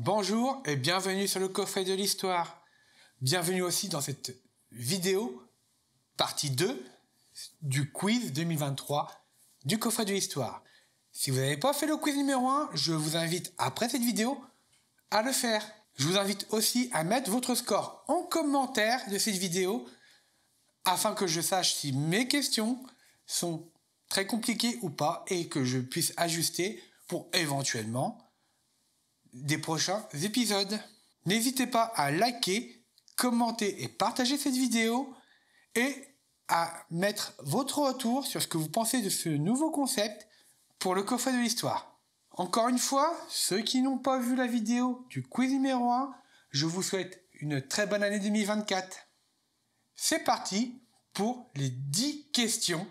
Bonjour et bienvenue sur le coffret de l'histoire. Bienvenue aussi dans cette vidéo, partie 2 du quiz 2023 du coffret de l'histoire. Si vous n'avez pas fait le quiz numéro 1, je vous invite après cette vidéo à le faire. Je vous invite aussi à mettre votre score en commentaire de cette vidéo afin que je sache si mes questions sont très compliquées ou pas et que je puisse ajuster pour éventuellement des prochains épisodes. N'hésitez pas à liker, commenter et partager cette vidéo et à mettre votre retour sur ce que vous pensez de ce nouveau concept pour le coffret de l'histoire. Encore une fois, ceux qui n'ont pas vu la vidéo du quiz numéro 1, je vous souhaite une très bonne année 2024. C'est parti pour les 10 questions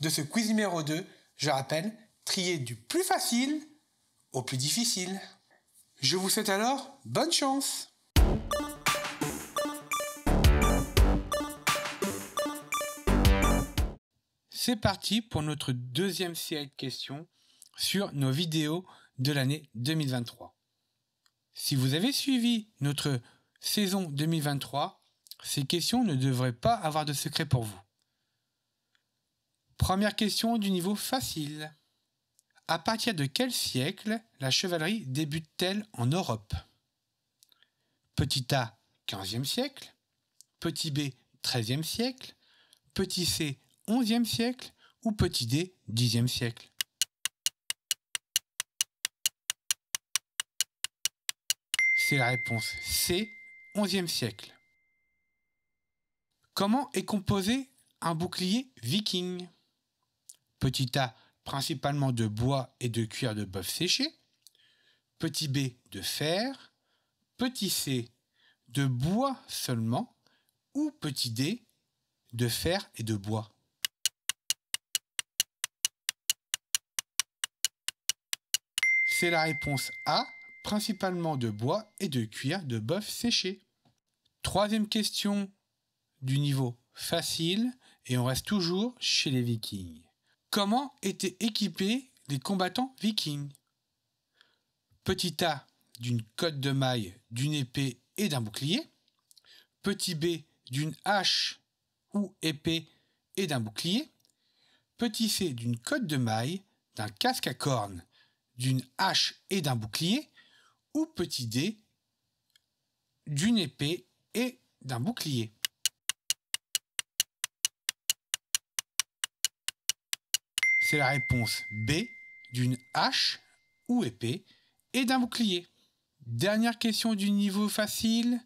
de ce quiz numéro 2, je rappelle, trier du plus facile au plus difficile. Je vous souhaite alors bonne chance C'est parti pour notre deuxième série de questions sur nos vidéos de l'année 2023. Si vous avez suivi notre saison 2023, ces questions ne devraient pas avoir de secret pour vous. Première question du niveau facile. À partir de quel siècle la chevalerie débute-t-elle en Europe Petit a, 15e siècle. Petit b, 13e siècle. Petit c, 11e siècle. Ou petit d, 10e siècle. C'est la réponse C, 11e siècle. Comment est composé un bouclier viking Petit a, principalement de bois et de cuir de bœuf séché, petit b de fer, petit c de bois seulement, ou petit d de fer et de bois. C'est la réponse A, principalement de bois et de cuir de bœuf séché. Troisième question du niveau facile, et on reste toujours chez les vikings. Comment étaient équipés les combattants vikings Petit A d'une cotte de maille, d'une épée et d'un bouclier. Petit B d'une hache ou épée et d'un bouclier. Petit C d'une cotte de maille, d'un casque à cornes, d'une hache et d'un bouclier. Ou petit D d'une épée et d'un bouclier. C'est la réponse B d'une hache ou épée et d'un bouclier. Dernière question du niveau facile.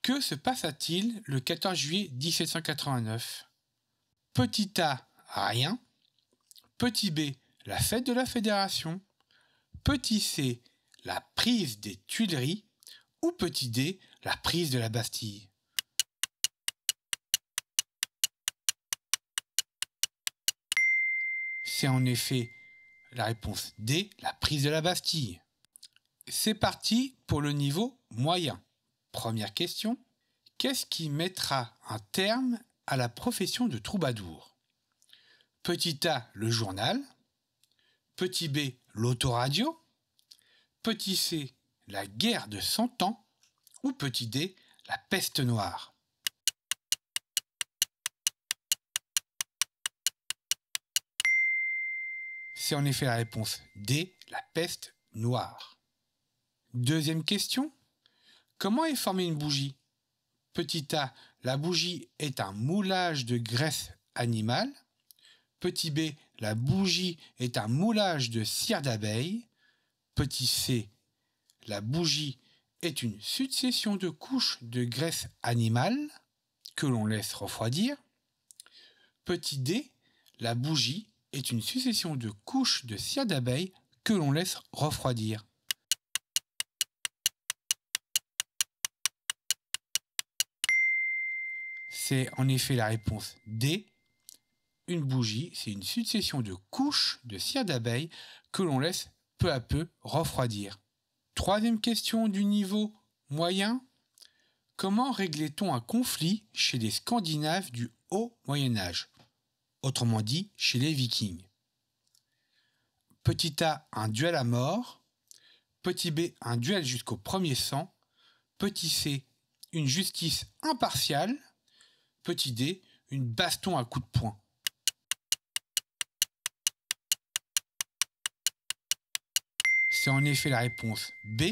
Que se passa-t-il le 14 juillet 1789 Petit A, rien. Petit B, la fête de la Fédération. Petit C, la prise des Tuileries. Ou petit D, la prise de la Bastille. C'est en effet la réponse D, la prise de la Bastille. C'est parti pour le niveau moyen. Première question. Qu'est-ce qui mettra un terme à la profession de troubadour Petit A, le journal. Petit B, l'autoradio. Petit C, la guerre de Cent Ans. Ou petit D, la peste noire. C'est en effet la réponse D, la peste noire. Deuxième question. Comment est formée une bougie Petit a, la bougie est un moulage de graisse animale. Petit b, la bougie est un moulage de cire d'abeille. Petit c, la bougie est une succession de couches de graisse animale que l'on laisse refroidir. Petit d, la bougie est une succession de couches de cire d'abeille que l'on laisse refroidir. C'est en effet la réponse D. Une bougie, c'est une succession de couches de cire d'abeille que l'on laisse peu à peu refroidir. Troisième question du niveau moyen. Comment réglait-on un conflit chez les Scandinaves du Haut Moyen Âge autrement dit chez les Vikings. Petit a, un duel à mort. Petit b, un duel jusqu'au premier sang. Petit c, une justice impartiale. Petit d, une baston à coups de poing. C'est en effet la réponse B,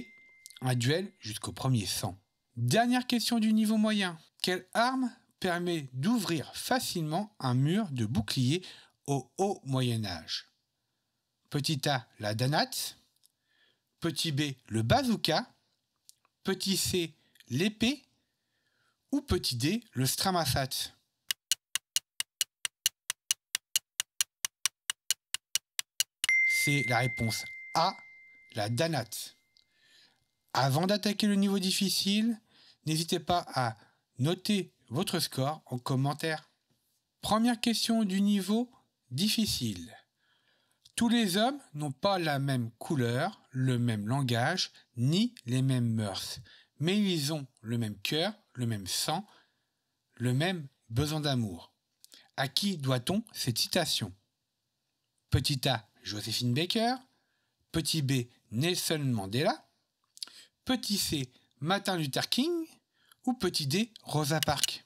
un duel jusqu'au premier sang. Dernière question du niveau moyen. Quelle arme permet d'ouvrir facilement un mur de bouclier au haut Moyen Âge. Petit a, la danate. Petit b, le bazooka. Petit c, l'épée. Ou petit d, le Stramafat. C'est la réponse A, la danate. Avant d'attaquer le niveau difficile, n'hésitez pas à noter votre score en commentaire. Première question du niveau difficile. Tous les hommes n'ont pas la même couleur, le même langage, ni les mêmes mœurs, mais ils ont le même cœur, le même sang, le même besoin d'amour. À qui doit-on cette citation Petit A, Joséphine Baker. Petit B, Nelson Mandela. Petit C, Martin Luther King ou petit D, Rosa Parks.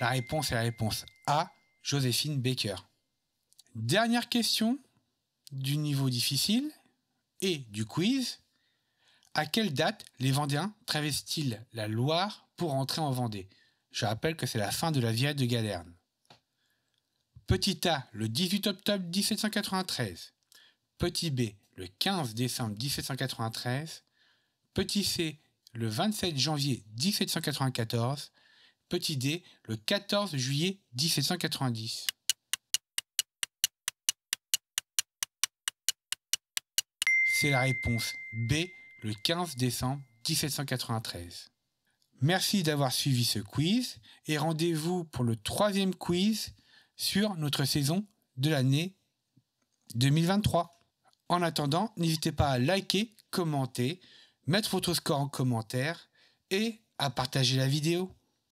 La réponse est la réponse A, Joséphine Baker. Dernière question du niveau difficile et du quiz. À quelle date les Vendéens traversent-ils la Loire pour entrer en Vendée Je rappelle que c'est la fin de la vieille de Galerne. Petit A, le 18 octobre 1793. Petit B, le 15 décembre 1793, petit c le 27 janvier 1794, petit d le 14 juillet 1790. C'est la réponse B le 15 décembre 1793. Merci d'avoir suivi ce quiz et rendez-vous pour le troisième quiz sur notre saison de l'année 2023. En attendant, n'hésitez pas à liker, commenter, mettre votre score en commentaire et à partager la vidéo.